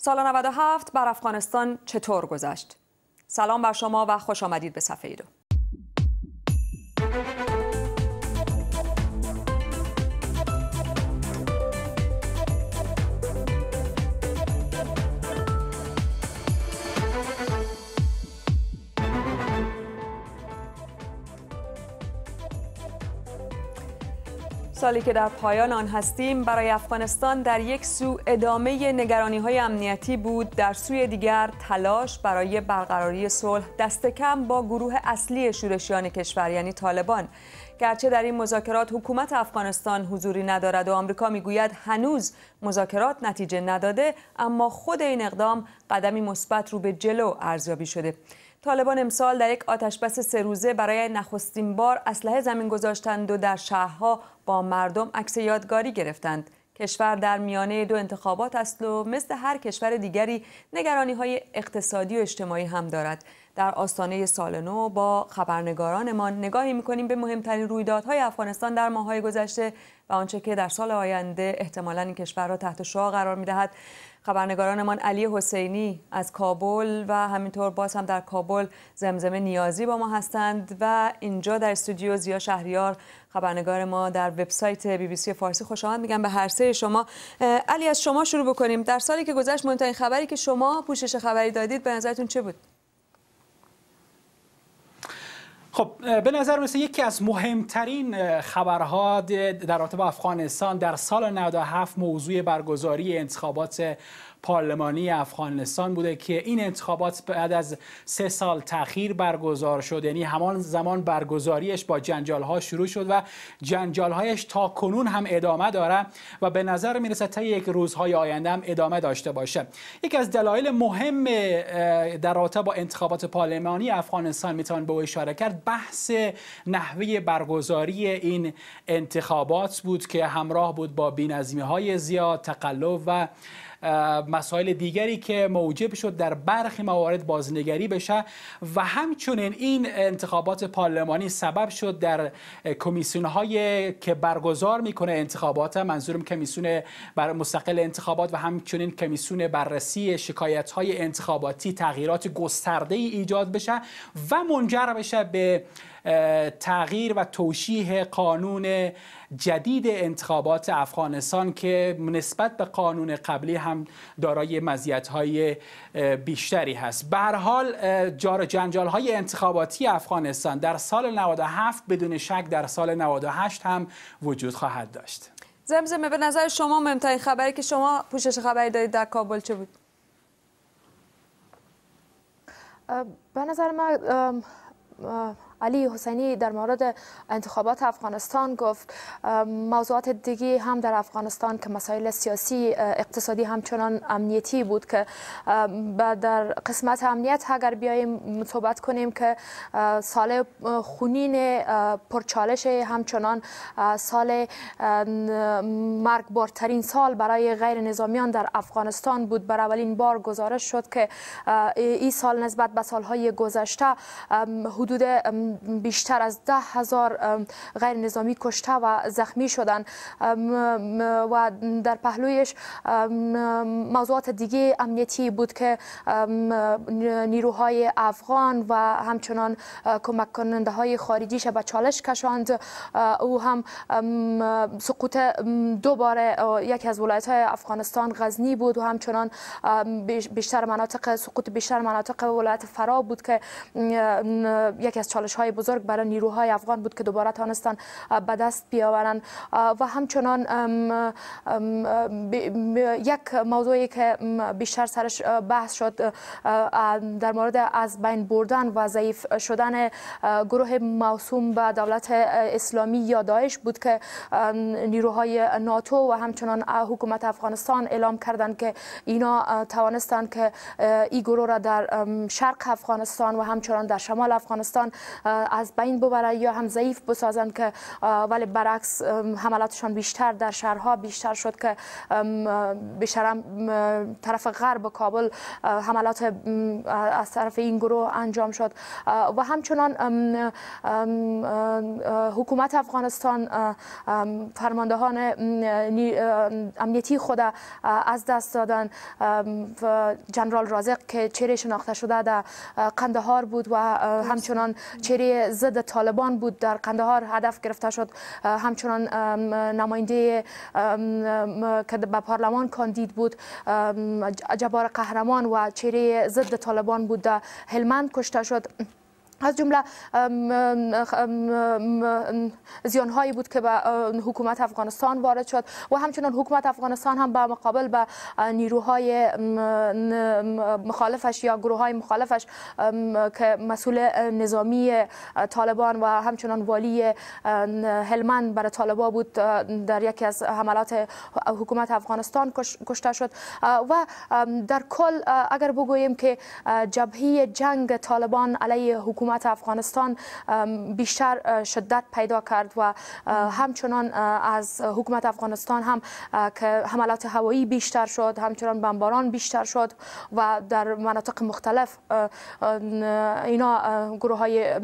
سال 97 بر افغانستان چطور گذشت؟ سلام بر شما و خوش آمدید به صفحه دو. سالی که در پایان آن هستیم برای افغانستان در یک سو ادامه نگرانی های امنیتی بود در سوی دیگر تلاش برای برقراری صلح دست کم با گروه اصلی شورشیان کشور یعنی طالبان گرچه در این مذاکرات حکومت افغانستان حضوری ندارد و آمریکا میگوید هنوز مذاکرات نتیجه نداده اما خود این اقدام قدمی مثبت رو به جلو ارزیابی شده طالبان امسال در یک آتشبس سه روزه برای نخستین بار اسلحه زمین گذاشتند و در شهرها با مردم عکس یادگاری گرفتند کشور در میانه دو انتخابات است و مثل هر کشور دیگری نگرانی های اقتصادی و اجتماعی هم دارد در آستانه سال نو با خبرنگارانمان نگاهی میکنیم به مهمترین رویدادهای افغانستان در ماههای گذشته و آنچه که در سال آینده احتمالاً این کشور را تحت شعا قرار میدهد خبرنگارانمان علی حسینی از کابل و همینطور باز هم در کابل زمزمه نیازی با ما هستند و اینجا در استودیو زیا شهریار خبرنگار ما در وبسایت بی بی سی فارسی خوش آمد میگم به هر سه شما علی از شما شروع بکنیم در سالی که گذشت مهمترین خبری که شما پوشش خبری دادید به نظرتون چه بود خب به نظر مثل یکی از مهمترین خبرها در رابطه با افغانستان در سال 97 موضوع برگزاری انتخابات پارلمانی افغانستان بوده که این انتخابات بعد از سه سال تاخیر برگزار شد یعنی همان زمان برگزاریش با جنجال ها شروع شد و جنجال هایش تا کنون هم ادامه داره و به نظر رسد تا یک روزهای آینده هم ادامه داشته باشه یکی از دلایل مهم در رابطه با انتخابات پارلمانی افغانستان توان به اشاره کرد بحث نحوه برگزاری این انتخابات بود که همراه بود با بینظمی های زیاد تقلب و مسائل دیگری که موجب شد در برخی موارد بازنگری بشه و همچنین این انتخابات پارلمانی سبب شد در کمیسیون های که برگزار میکنه انتخابات منظورم کمیسیون بر مستقل انتخابات و همچنین کمیسیون بررسی شکایت های انتخاباتی تغییرات گسترده ای ایجاد بشه و منجر بشه به تغییر و توشیح قانون جدید انتخابات افغانستان که نسبت به قانون قبلی هم دارای های بیشتری هست بر حال جار های انتخاباتی افغانستان در سال 97 بدون شک در سال 98 هم وجود خواهد داشت زمزمه به نظر شما مهمترین خبری که شما پوشش خبری دارید در کابل چه بود به نظر من علی حسینی در مورد انتخابات افغانستان گفت موضوعات دیگه هم در افغانستان که مسائل سیاسی اقتصادی همچنان امنیتی بود که در قسمت امنیت اگر بیاییم صحبت کنیم که سال خونین پرچالش همچنان سال مرگبارترین سال برای غیر نظامیان در افغانستان بود بر اولین بار گزارش شد که این سال نسبت به سالهای گذشته حدود بیشتر از ده هزار غیر نظامی کشته و زخمی شدن و در پهلویش موضوعات دیگه امنیتی بود که نیروهای افغان و همچنان کمک کننده های خارجیش به چالش کشاند او هم سقوط دوباره یکی از ولایت های افغانستان غزنی بود و همچنان بیشتر مناطق سقوط بیشتر مناطق ولایت فرا بود که یکی از چالش های بزرگ برای نیروهای افغان بود که دوباره تانستان به دست بیاورند و همچنان یک موضوعی که بیشتر سرش بحث شد در مورد از بین بردن و ضعیف شدن گروه موسوم به دولت اسلامی یا داعش بود که نیروهای ناتو و همچنان حکومت افغانستان اعلام کردند که اینا توانستند که ای گروه را در شرق افغانستان و همچنان در شمال افغانستان از بین ببره یا هم ضعیف بسازند که ولی برعکس حملاتشان بیشتر در شهرها بیشتر شد که بیشتر طرف غرب کابل حملات از طرف این گروه انجام شد و همچنان حکومت افغانستان فرماندهان امنیتی خود از دست دادن جنرال رازق که چهره شناخته شده در قندهار بود و همچنان چهره مظاهره ضد طالبان بود در قندهار هدف گرفته شد همچنان نماینده که به پارلمان کاندید بود جبار قهرمان و چهره ضد طالبان بود در هلمند کشته شد از جمله زیان هایی بود که به حکومت افغانستان وارد شد و همچنان حکومت افغانستان هم به مقابل به نیروهای مخالفش یا گروه های مخالفش که مسئول نظامی طالبان و همچنان والی هلمن برای طالبا بود در یکی از حملات حکومت افغانستان کشته شد و در کل اگر بگوییم که جبهه جنگ طالبان علیه حکومت حکومت افغانستان بیشتر شدت پیدا کرد و همچنان از حکومت افغانستان هم که حملات هوایی بیشتر شد همچنان بمباران بیشتر شد و در مناطق مختلف اینا گروه های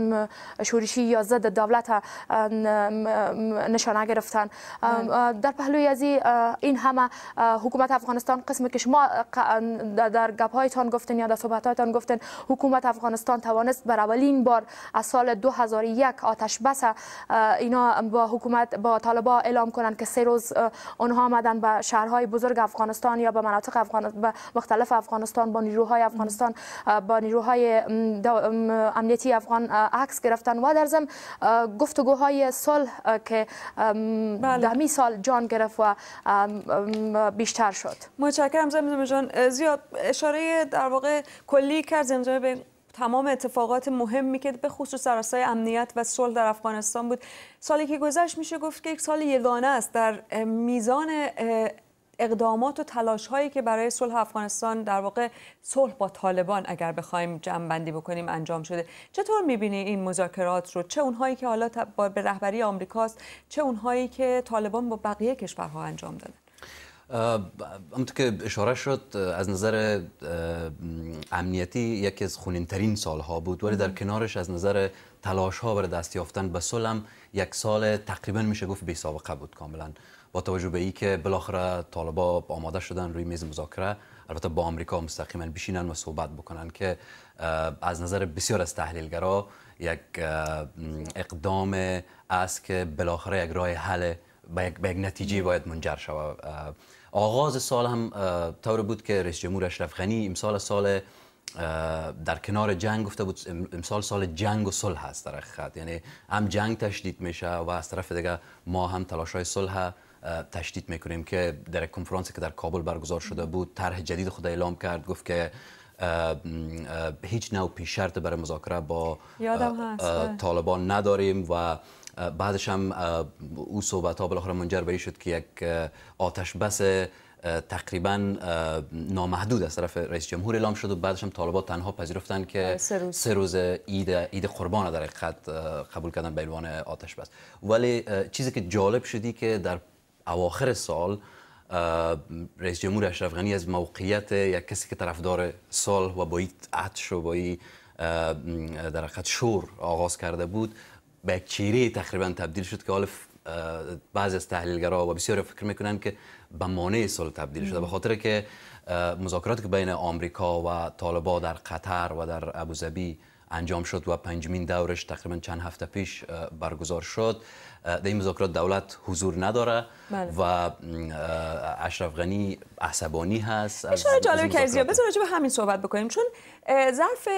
شورشی یا ضد دولت نشانه گرفتن بله. در پهلوی از این همه حکومت افغانستان قسم که شما در گپ هایتان گفتن یا در صحبت هایتان گفتن حکومت افغانستان توانست بر اولین بار از سال 2001 آتش بس اینا با حکومت با طالبا اعلام کنند که سه روز اونها آمدن به شهرهای بزرگ افغانستان یا به مناطق به مختلف افغانستان با نیروهای افغانستان با نیروهای امنیتی افغان عکس گرفتن و در ضمن گفتگوهای صلح که بله. سال جان گرفت و بیشتر شد متشکرم زمزمه جان زیاد اشاره در واقع کلی کرد زمزمه به تمام اتفاقات مهمی که به خصوص در راستای امنیت و صلح در افغانستان بود سالی که گذشت میشه گفت که یک سال یگانه است در میزان اقدامات و تلاش هایی که برای صلح افغانستان در واقع صلح با طالبان اگر بخوایم جمع بندی بکنیم انجام شده چطور میبینی این مذاکرات رو چه اونهایی که حالا به رهبری آمریکاست چه اونهایی که طالبان با بقیه کشورها انجام داده؟ همونطور که اشاره شد از نظر امنیتی یکی از خونین ترین سالها بود ولی در کنارش از نظر تلاش ها برای دست یافتن به سلم یک سال تقریبا میشه گفت بی سابقه بود کاملا با توجه به اینکه بالاخره طالبا آماده شدن روی میز مذاکره البته با آمریکا مستقیما بشینن و صحبت بکنن که از نظر بسیار از تحلیلگرا یک اقدام است که بالاخره یک راه حل به یک, یک نتیجه باید منجر شود آغاز سال هم طور بود که رئیس جمهور اشرف غنی امسال سال در کنار جنگ گفته بود امسال سال جنگ و صلح است در حقیقت یعنی هم جنگ تشدید میشه و از طرف دیگه ما هم تلاش های صلح تشدید میکنیم که در کنفرانسی که در کابل برگزار شده بود طرح جدید خود اعلام کرد گفت که هیچ نوع پیش شرط برای مذاکره با طالبان نداریم و بعدش هم او صحبت ها بالاخره منجر بری شد که یک آتش بس تقریبا نامحدود از طرف رئیس جمهور اعلام شد و بعدش هم طالبان تنها پذیرفتن که آره، سه روز, عید اید قربان در حقیقت قبول کردن به عنوان آتش بس ولی چیزی که جالب شدی که در اواخر سال رئیس جمهور اشرف غنی از موقعیت یک کسی که طرفدار سال و با این عطش و با در حقیقت شور آغاز کرده بود به یک چیره تقریبا تبدیل شد که حالا بعضی از تحلیلگرا و بسیاری فکر میکنن که به مانع صلح تبدیل شده به خاطر که مذاکراتی که بین آمریکا و طالبا در قطر و در ابوظبی انجام شد و پنجمین دورش تقریبا چند هفته پیش برگزار شد در این مذاکرات دولت حضور نداره بله. و اشرف غنی عصبانی هست اشاره جالب کرزیا بذار راجع به همین صحبت بکنیم چون ظرف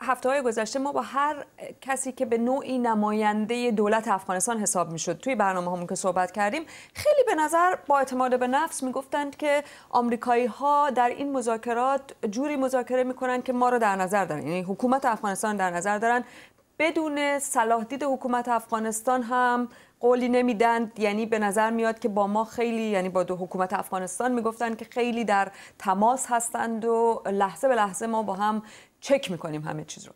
هفته های گذشته ما با هر کسی که به نوعی نماینده دولت افغانستان حساب میشد توی برنامه همون که صحبت کردیم خیلی به نظر با اعتماد به نفس میگفتند که آمریکایی ها در این مذاکرات جوری مذاکره میکنن که ما رو در نظر دارن یعنی حکومت افغانستان در نظر دارن بدون دید حکومت افغانستان هم قولی نمیدند یعنی به نظر میاد که با ما خیلی یعنی با دو حکومت افغانستان میگفتن که خیلی در تماس هستند و لحظه به لحظه ما با هم چک میکنیم همه چیز رو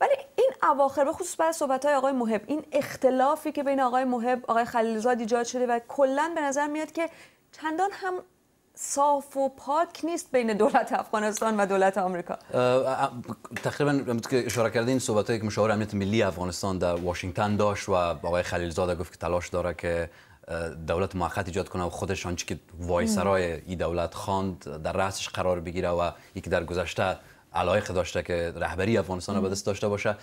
ولی این اواخر به خصوص بعد صحبت های آقای محب این اختلافی که بین آقای محب آقای خلیلزاد ایجاد شده و کلا به نظر میاد که چندان هم صاف و پاک نیست بین دولت افغانستان و دولت آمریکا تقریبا که اشاره کردین صحبت که مشاور امنیت ملی افغانستان در واشنگتن داشت و آقای خلیلزاده گفت که تلاش داره که دولت موقت ایجاد کنه و خودش آنچه که وایسرای ای دولت خواند در رأسش قرار بگیره و یکی در گذشته علایق داشته که رهبری افغانستان به دست داشته باشه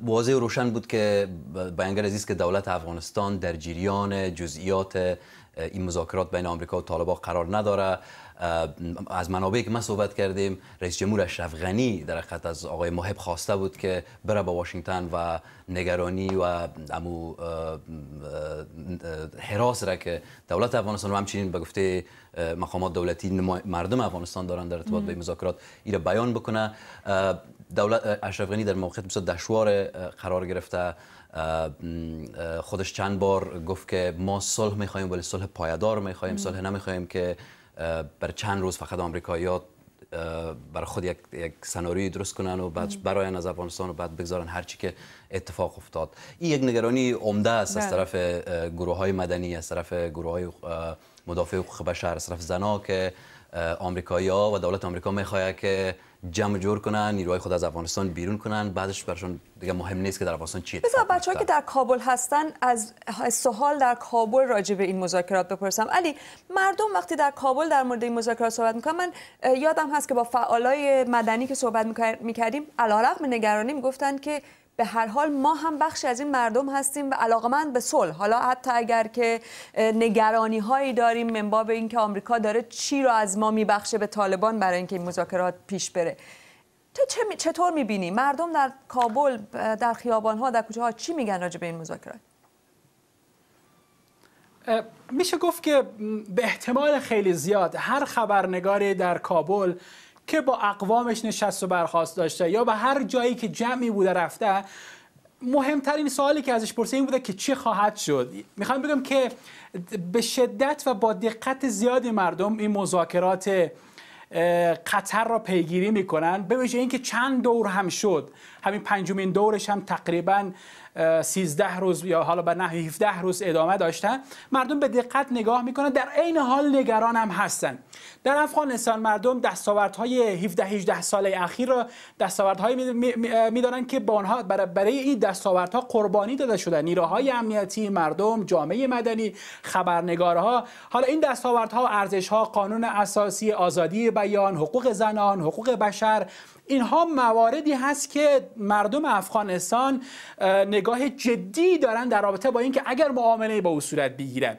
واضح و روشن بود که بیانگر عزیز که دولت افغانستان در جریان جزئیات این مذاکرات بین آمریکا و طالبان قرار نداره از منابعی که ما صحبت کردیم رئیس جمهور اشرف غنی در حقیقت از آقای محب خواسته بود که بره با واشنگتن و نگرانی و امو حراس را که دولت افغانستان و همچنین به گفته مقامات دولتی مردم افغانستان دارن در ارتباط به مذاکرات ای را بیان بکنه دولت اشرف غنی در موقعیت بسیار دشوار قرار گرفته خودش چند بار گفت که ما صلح میخوایم ولی صلح پایدار میخوایم صلح نمیخوایم که برای چند روز فقط آمریکایی‌ها بر خود یک, یک سناریوی درست کنن و بعد برای از افغانستان و بعد بگذارن هرچی که اتفاق افتاد این یک نگرانی عمده است از بله. طرف گروه های مدنی از طرف گروه های مدافع حقوق بشر از طرف زنا که آمریکایی‌ها و دولت آمریکا میخواد که جمع جور کنن نیروهای خود از افغانستان بیرون کنن بعدش برشون دیگه مهم نیست که در افغانستان چی اتفاق بچه که در کابل هستن از سوال در کابل راجع به این مذاکرات بپرسم علی مردم وقتی در کابل در مورد این مذاکرات صحبت میکنن من یادم هست که با فعالای مدنی که صحبت میکردیم علیرغم نگرانی میگفتن که به هر حال ما هم بخشی از این مردم هستیم و علاقمند به صلح حالا حتی اگر که نگرانی هایی داریم این اینکه آمریکا داره چی رو از ما میبخشه به طالبان برای اینکه این مذاکرات پیش بره تو چطور میبینی مردم در کابل در خیابان ها در کوچه ها چی میگن راجع به این مذاکرات میشه گفت که به احتمال خیلی زیاد هر خبرنگاری در کابل که با اقوامش نشست و برخواست داشته یا به هر جایی که جمعی بوده رفته مهمترین سوالی که ازش این بوده که چه خواهد شد میخوام بگم که به شدت و با دقت زیادی مردم این مذاکرات قطر را پیگیری میکنن به ویژه اینکه چند دور هم شد همین پنجمین دورش هم تقریبا 13 روز یا حالا به نحو 17 روز ادامه داشته مردم به دقت نگاه میکنن در عین حال نگران هم هستن در افغانستان مردم دستاوردهای 17 18 ساله اخیر را دستاوردهایی میدانند که با آنها برای این دستاوردها قربانی داده شده نیروهای امنیتی مردم جامعه مدنی خبرنگارها حالا این دستاوردها ارزشها قانون اساسی آزادی بیان حقوق زنان حقوق بشر اینها مواردی هست که مردم افغانستان نگاه جدی دارن در رابطه با اینکه اگر معامله با او صورت بگیره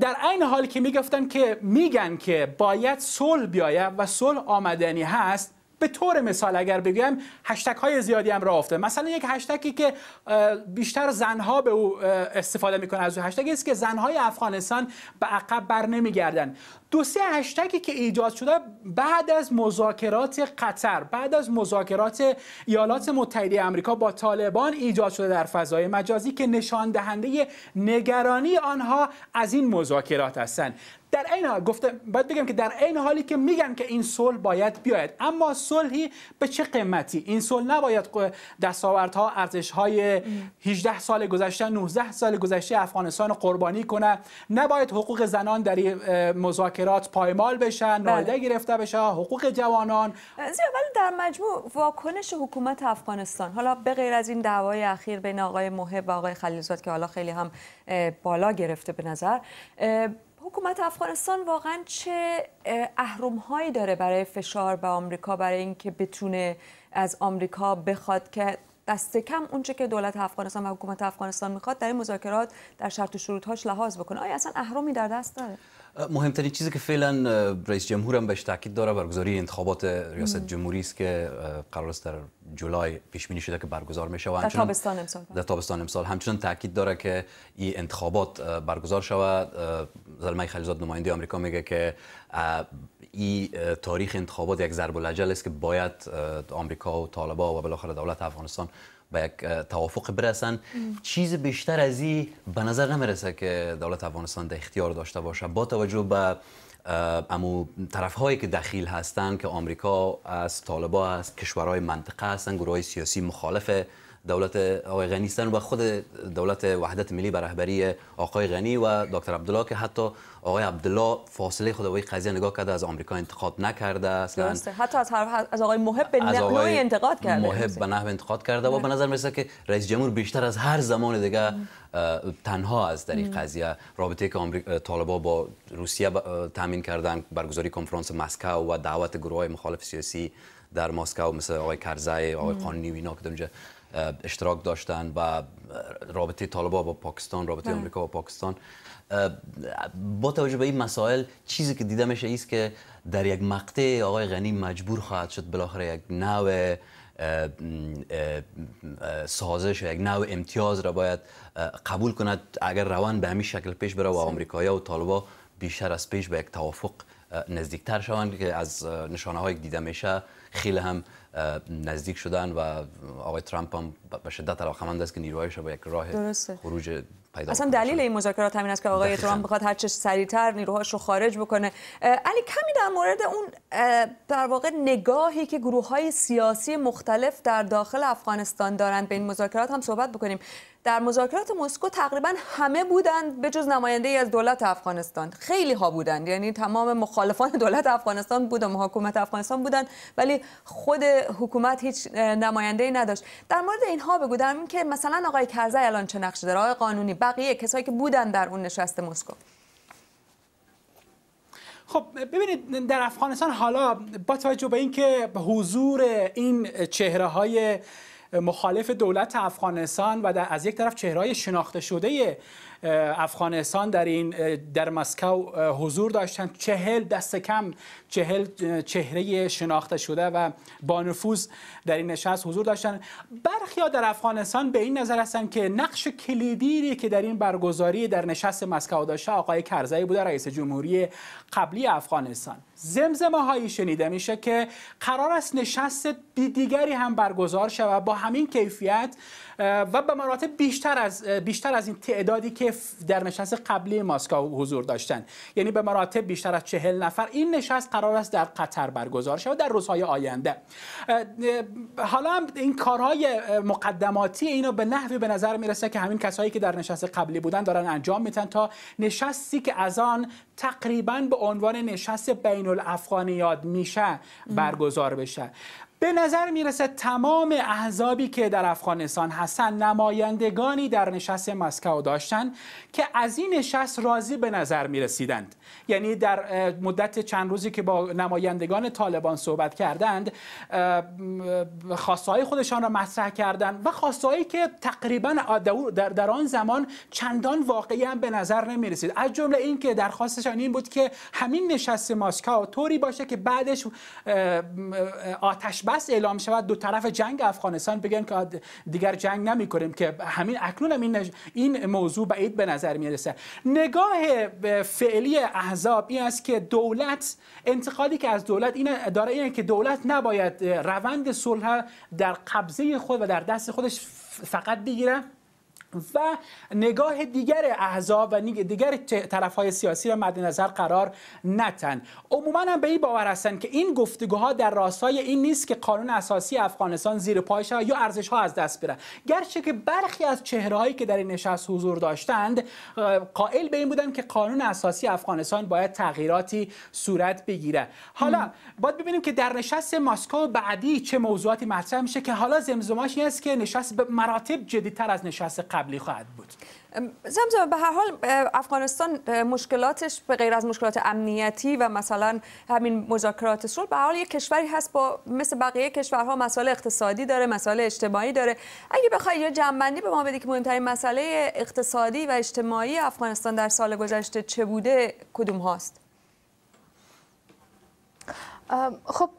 در این حال که میگفتن که میگن که باید صلح بیاید و صلح آمدنی هست به طور مثال اگر بگویم هشتگ های زیادی هم راه افته مثلا یک هشتگی که بیشتر زنها به او استفاده میکنه از اون هشتگ است که زنهای افغانستان به عقب بر نمیگردن دو سه هشتگی که ایجاد شده بعد از مذاکرات قطر بعد از مذاکرات ایالات متحده آمریکا با طالبان ایجاد شده در فضای مجازی که نشان دهنده نگرانی آنها از این مذاکرات هستند در این حال گفته باید بگم که در این حالی که میگن که این صلح باید بیاید اما صلحی به چه قیمتی این صلح نباید دستاوردها های 18 سال گذشته 19 سال گذشته افغانستان قربانی کنه نباید حقوق زنان در مذاکرات پایمال بشن نادیده بله. گرفته بشه حقوق جوانان ولی در مجموع واکنش حکومت افغانستان حالا به غیر از این دعوای اخیر بین آقای محب و آقای که حالا خیلی هم بالا گرفته به نظر حکومت افغانستان واقعا چه اهرم هایی داره برای فشار به آمریکا برای اینکه بتونه از آمریکا بخواد که دست کم اونچه که دولت افغانستان و حکومت افغانستان میخواد در این مذاکرات در شرط و شروط هاش لحاظ بکنه آیا اصلا اهرامی در دست داره مهمترین چیزی که فعلا رئیس جمهورم هم بهش تاکید داره برگزاری انتخابات ریاست جمهوری است که قرار است در جولای پیش بینی شده که برگزار می شود در تابستان امسال در تابستان امسال همچنان تاکید داره که این انتخابات برگزار شود زلمه خلیزاد نماینده آمریکا میگه که این تاریخ انتخابات یک ضرب الاجل است که باید آمریکا و طالبا و بالاخره دولت افغانستان به یک توافق برسن چیز بیشتر از این به نظر نمیرسه که دولت افغانستان در اختیار داشته باشه با توجه به امو طرف هایی که دخیل هستند که آمریکا از طالبا است کشورهای منطقه هستند گروه سیاسی مخالف دولت آقای غنی و خود دولت وحدت ملی بر رهبری آقای غنی و دکتر عبدالله که حتی آقای عبدالله فاصله خود و قضیه نگاه کرده از آمریکا انتقاد نکرده اصلا حتی از از آقای محب به انتقاد کرده محب به نحو انتقاد کرده و به نظر میرسه که رئیس جمهور بیشتر از هر زمان دیگه تنها از در این قضیه رابطه که آمریکا طالبا با روسیه تامین کردن برگزاری کنفرانس مسکو و دعوت گروه های مخالف سیاسی در مسکو مثل آقای کرزای آقای قانونی و اینا که Uh, اشتراک داشتن و رابطه طالبا با پاکستان رابطه بله. آمریکا با پاکستان uh, با توجه به این مسائل چیزی که دیده میشه است که در یک مقطع آقای غنی مجبور خواهد شد بالاخره یک نوع uh, سازش و یک نوع امتیاز را باید قبول کند اگر روان به همین شکل پیش بره و آمریکایی‌ها و طالبا بیشتر از پیش به یک توافق نزدیکتر شوند که از نشانه هایی دیده میشه خیلی هم نزدیک شدن و آقای ترامپ هم به شدت علاقمند است که نیروهایش به یک راه درسته. خروج پیدا اصلا دلیل این مذاکرات همین است که آقای ترامپ بخواد هر چه سریعتر نیروهاش رو خارج بکنه علی کمی در مورد اون در واقع نگاهی که گروه های سیاسی مختلف در داخل افغانستان دارند به این مذاکرات هم صحبت بکنیم در مذاکرات مسکو تقریبا همه بودند به جز نماینده ای از دولت افغانستان خیلی ها بودند یعنی تمام مخالفان دولت افغانستان و حکومت افغانستان بودند ولی خود حکومت هیچ نماینده ای نداشت در مورد اینها این که مثلا آقای کرزی الان چه نقش داره آقای قانونی بقیه کسایی که بودند در اون نشست مسکو خب ببینید در افغانستان حالا با توجه به اینکه حضور این چهره های مخالف دولت افغانستان و در از یک طرف چهرهای شناخته شده افغانستان در این در مسکو حضور داشتند چهل دست کم چهل چهره شناخته شده و با نفوذ در این نشست حضور داشتند برخی ها در افغانستان به این نظر هستند که نقش کلیدی که در این برگزاری در نشست مسکو داشته آقای کرزی بوده رئیس جمهوری قبلی افغانستان زمزمه هایی شنیده میشه که قرار است نشست دیگری هم برگزار شود با همین کیفیت و به مراتب بیشتر از بیشتر از این تعدادی که در نشست قبلی ماسکا حضور داشتن یعنی به مراتب بیشتر از چهل نفر این نشست قرار است در قطر برگزار شود در روزهای آینده حالا هم این کارهای مقدماتی اینو به نحوی به نظر میرسه که همین کسایی که در نشست قبلی بودن دارن انجام میتن تا نشستی که از آن تقریبا به عنوان نشست بین یاد میشه برگزار بشه به نظر میرسه تمام احزابی که در افغانستان هستن نمایندگانی در نشست مسکو داشتن که از این نشست راضی به نظر میرسیدند یعنی در مدت چند روزی که با نمایندگان طالبان صحبت کردند خواستهای خودشان را مطرح کردند و خواستهایی که تقریبا در, آن زمان چندان واقعی هم به نظر نمی رسید از جمله این که درخواستشان این بود که همین نشست مسکو طوری باشه که بعدش آتش بس اعلام شود دو طرف جنگ افغانستان بگن که دیگر جنگ نمی کنیم که همین اکنون هم این, این موضوع بعید به نظر میرسه نگاه فعلی احزاب این است که دولت انتقالی که از دولت این داره اینه که دولت نباید روند صلح در قبضه خود و در دست خودش فقط بگیره و نگاه دیگر احزاب و دیگر طرف های سیاسی را مد نظر قرار نتند عموما هم به این باور هستند که این گفتگوها در راستای این نیست که قانون اساسی افغانستان زیر پای یا ارزش ها از دست بره گرچه که برخی از چهره هایی که در این نشست حضور داشتند قائل به این بودند که قانون اساسی افغانستان باید تغییراتی صورت بگیره حالا باید ببینیم که در نشست ماسکو بعدی چه موضوعاتی مطرح میشه که حالا زمزماش این است که نشست به مراتب جدیتر از نشست قبل قبلی خواهد بود زمزم به هر حال افغانستان مشکلاتش به غیر از مشکلات امنیتی و مثلا همین مذاکرات صلح به حال یک کشوری هست با مثل بقیه کشورها مسائل اقتصادی داره مسائل اجتماعی داره اگه بخوای یه جنبندی به ما بدی که مهمترین مسئله اقتصادی و اجتماعی افغانستان در سال گذشته چه بوده کدوم هاست خب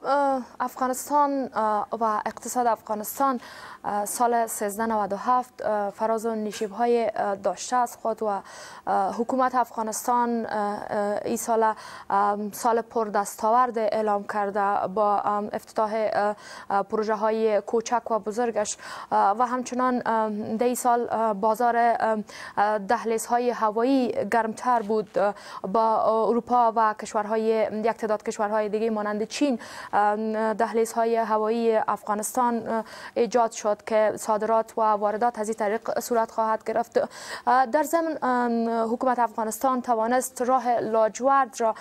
افغانستان و اقتصاد افغانستان سال 1397 فراز و نشیب های داشته از خود و حکومت افغانستان این سال سال پر دستاورد اعلام کرده با افتتاح پروژه های کوچک و بزرگش و همچنان ده سال بازار دهلیز های هوایی گرمتر بود با اروپا و کشورهای یک تعداد کشورهای دیگه مانند مانند چین های هوایی افغانستان ایجاد شد که صادرات و واردات از این طریق صورت خواهد گرفت در ضمن حکومت افغانستان توانست راه لاجورد را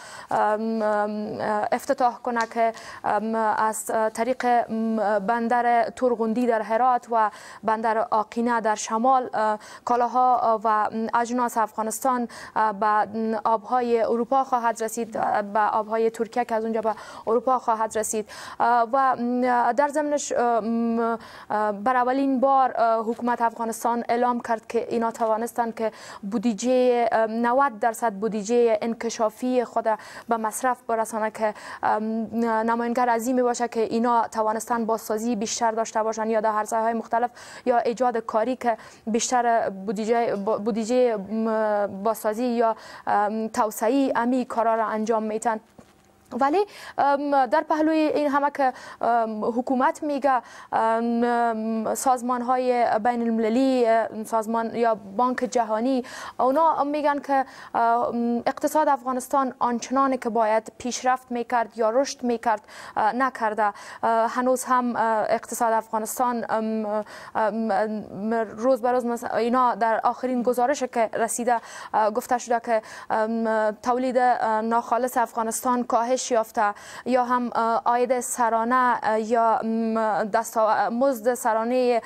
افتتاح کنه که از طریق بندر تورغوندی در هرات و بندر آقینه در شمال کالاها و اجناس افغانستان به آبهای اروپا خواهد رسید به آبهای ترکیه که از اونجا به اروپا خواهد رسید و در ضمنش بر اولین بار حکومت افغانستان اعلام کرد که اینا توانستند که بودجه 90 درصد بودیجه انکشافی خود به مصرف برسانه که نماینگر عظیمی باشه که اینا توانستن بازسازی بیشتر داشته باشن یا در های مختلف یا ایجاد کاری که بیشتر بودجه باسازی بازسازی یا توسعه امی کارا را انجام میتن ولی در پهلوی این همه که حکومت میگه سازمان های بین المللی سازمان یا بانک جهانی اونا میگن که اقتصاد افغانستان آنچنان که باید پیشرفت میکرد یا رشد میکرد نکرده هنوز هم اقتصاد افغانستان روز به روز اینا در آخرین گزارش که رسیده گفته شده که تولید ناخالص افغانستان کاهش یافته یا هم آید سرانه یا مزد سرانه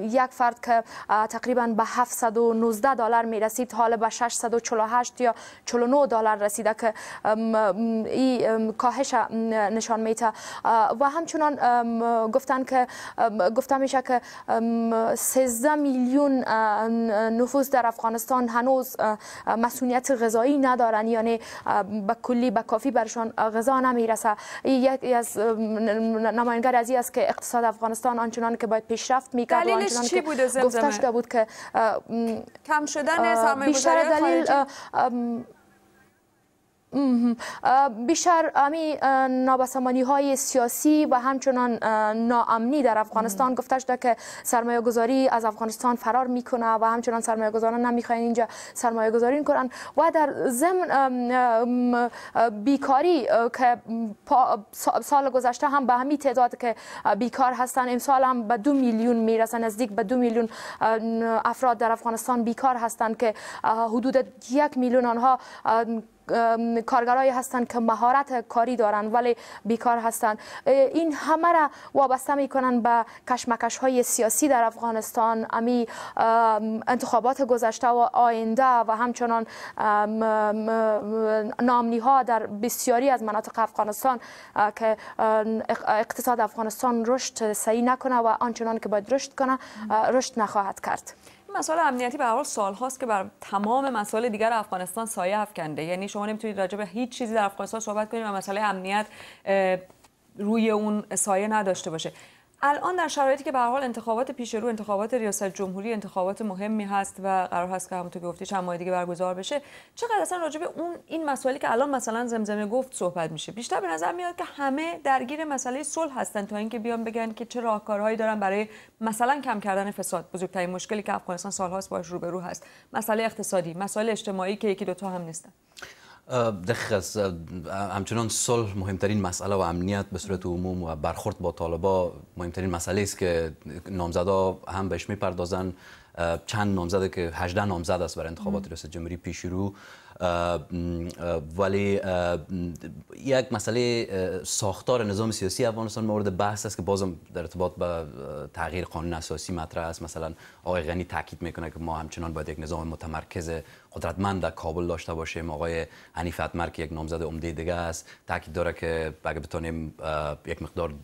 یک فرد که تقریبا به 719 دلار می رسید حال به 648 یا 49 دلار رسیده که این کاهش نشان میته و همچنان گفتن که گفته میشه که 13 میلیون نفوس در افغانستان هنوز مسئولیت غذایی ندارن یعنی به کلی به کافی برشان غذا نمیرسه یکی از نماینگر از است که اقتصاد افغانستان آنچنان که باید پیشرفت میکرد دلیلش چی بود گفته شده بود که کم شدن سرمایه بیشتر دلیل بیشتر امی نابسامانی های سیاسی و همچنان ناامنی در افغانستان گفته شده که سرمایه گذاری از افغانستان فرار میکنه و همچنان سرمایه گذاران نمیخواین اینجا سرمایه گذاری کنن و در ضمن بیکاری که سال گذشته هم به همین تعداد که بیکار هستن امسال هم به دو میلیون میرسن نزدیک به دو میلیون افراد در افغانستان بیکار هستن که حدود یک میلیون آنها کارگرایی هستند که مهارت کاری دارند ولی بیکار هستند این همه را وابسته کنند به کشمکش های سیاسی در افغانستان امی انتخابات گذشته و آینده و همچنان نامنی ها در بسیاری از مناطق افغانستان که اقتصاد افغانستان رشد سعی نکنه و آنچنان که باید رشد کنه رشد نخواهد کرد مسائل امنیتی به هر حال سالهاست که بر تمام مسائل دیگر افغانستان سایه افکنده یعنی شما نمیتونید راجع به هیچ چیزی در افغانستان صحبت کنید و مسئله امنیت روی اون سایه نداشته باشه الان در شرایطی که به حال انتخابات پیش رو انتخابات ریاست جمهوری انتخابات مهمی هست و قرار هست که همونطور که گفتی چند ماه دیگه برگزار بشه چقدر اصلا راجع اون این مسائلی که الان مثلا زمزمه گفت صحبت میشه بیشتر به نظر میاد که همه درگیر مسئله صلح هستن تا اینکه بیان بگن که چه راهکارهایی دارن برای مثلا کم کردن فساد بزرگترین مشکلی که افغانستان سالهاست باش روبرو هست مسئله اقتصادی مسئله اجتماعی که یکی تا هم نیستن دخ از همچنان صلح مهمترین مسئله و امنیت به صورت عموم و برخورد با طالبا مهمترین مسئله است که نامزدها هم بهش میپردازن چند نامزده که 18 نامزد است برای انتخابات ریاست جمهوری پیش رو ولی یک مسئله ساختار نظام سیاسی افغانستان مورد بحث است که بازم در ارتباط به تغییر قانون اساسی مطرح است مثلا آقای غنی تاکید میکنه که ما همچنان باید یک نظام متمرکز قدرتمند در کابل داشته باشیم آقای حنیف اتمر که یک نامزد عمده دیگه است تاکید داره که اگه بتونیم یک مقدار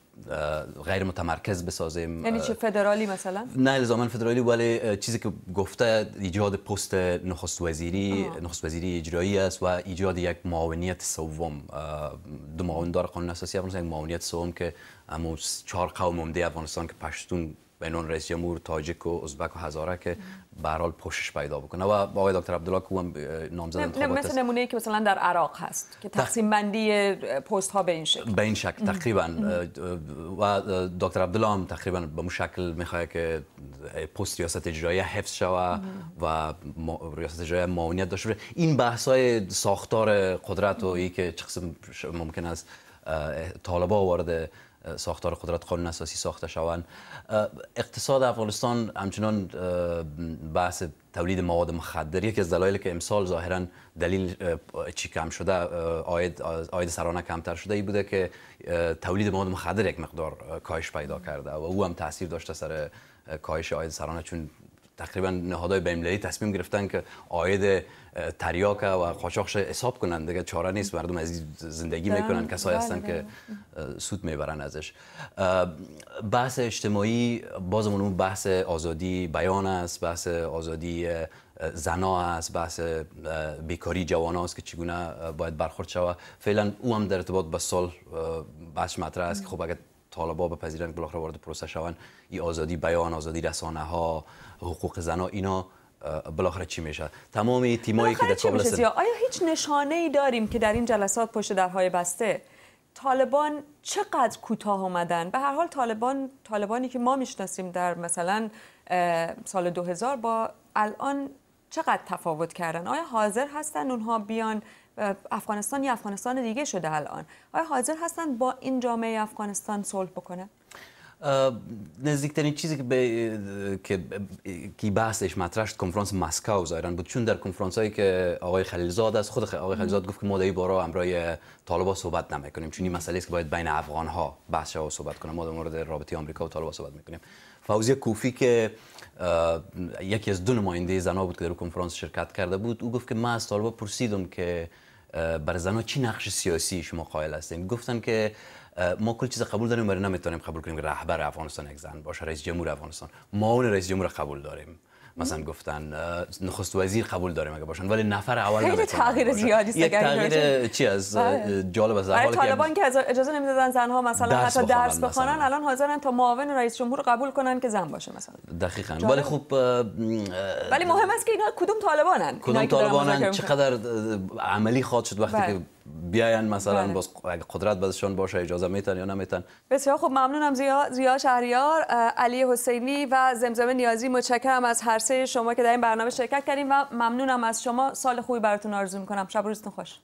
غیر متمرکز بسازیم یعنی چه فدرالی مثلا نه الزاما فدرالی ولی چیزی که گفته ایجاد پست نخست وزیری نخست وزیری اجرایی است و ایجاد یک معاونیت سوم دو معاون قانون اساسی افغانستان یک معاونیت سوم که امو چهار قوم عمده افغانستان که پشتون بین اون رئیس جمهور تاجیک و ازبک و هزاره که به هر پوشش پیدا بکنه و آقای دکتر عبدالله که هم نامزد انتخابات مثل نمونه که مثلا در عراق هست که تقسیم بندی پست ها به این شکل به این شکل تقریبا و دکتر عبدالله هم تقریبا به مشکل شکل میخواد که پست ریاست اجرایی حفظ شوه و ریاست اجرایی معاونیت داشته باشه این بحث های ساختار قدرت و ای که چه ممکن است طالبا وارد ساختار قدرت قانون اساسی ساخته شوند اقتصاد افغانستان همچنان بحث تولید مواد مخدر یکی از دلایلی که امسال ظاهرا دلیل چی کم شده آید, آید سرانه کمتر شده ای بوده که تولید مواد مخدر یک مقدار کاهش پیدا کرده و او هم تاثیر داشته سر کاهش آید سرانه چون تقریبا نهادهای بین‌المللی تصمیم گرفتن که عاید تریاک و قاچاقش حساب کنند دیگه چاره نیست مردم از زندگی بله، میکنن کسایی هستن بله، که بله. سود میبرن ازش بحث اجتماعی بازمون اون بحث آزادی بیان است بحث آزادی زنا است بحث بیکاری جوان است که چگونه باید برخورد شود فعلا او هم در ارتباط با سال بحث مطرح است که خب اگر طالبا بپذیرن که بلاخره وارد پروسه شوند این آزادی بیان آزادی رسانه ها حقوق زنا اینا بالاخره چی میشه تمام تیمایی که در کابل آیا هیچ نشانه ای داریم که در این جلسات پشت درهای بسته طالبان چقدر کوتاه آمدن به هر حال طالبان طالبانی که ما میشناسیم در مثلا سال 2000 با الان چقدر تفاوت کردن آیا حاضر هستن اونها بیان افغانستان یا افغانستان دیگه شده الان آیا حاضر هستن با این جامعه افغانستان صلح بکنه؟ نزدیکترین چیزی که به که کی بحثش مطرح شد کنفرانس مسکو ظاهرا بود چون در کنفرانس هایی که آقای خلیلزاد است خود آقای خلیلزاد گفت که ما در این باره همراه طالبا صحبت نمیکنیم چون این مسئله است که باید بین افغان ها بحث و صحبت کنیم ما در مورد رابطه آمریکا و طالبا صحبت میکنیم فوزی کوفی که یکی از دو نماینده زنا بود که در کنفرانس شرکت کرده بود او گفت که ما از طالبا پرسیدم که بر زنا چی نقش سیاسی شما قائل هستین گفتن که ما کل چیز قبول داریم ولی نمیتونیم قبول کنیم که رهبر افغانستان یک زن باشه رئیس جمهور افغانستان ما اون رئیس جمهور قبول داریم مثلا گفتن نخست وزیر قبول داریم اگه باشن ولی نفر اول خیلی تغییر زیادی است تغییر چی از آره. جالب از حال طالبان که اجازه نمیدادن زنها مثلا حتی درس بخوانن الان حاضرن تا معاون رئیس جمهور قبول کنن که زن باشه مثلا دقیقاً ولی خب ولی مهم است که اینا کدوم طالبانن کدوم طالبانن چقدر عملی خود شد وقتی که بله. بیاین مثلا بله. باز قدرت بازشان باشه اجازه میتن یا نمیتن بسیار خوب ممنونم زیا, زیا شهریار علی حسینی و زمزمه نیازی متشکرم از هر سه شما که در این برنامه شرکت کردیم و ممنونم از شما سال خوبی براتون آرزو میکنم شب روزتون خوش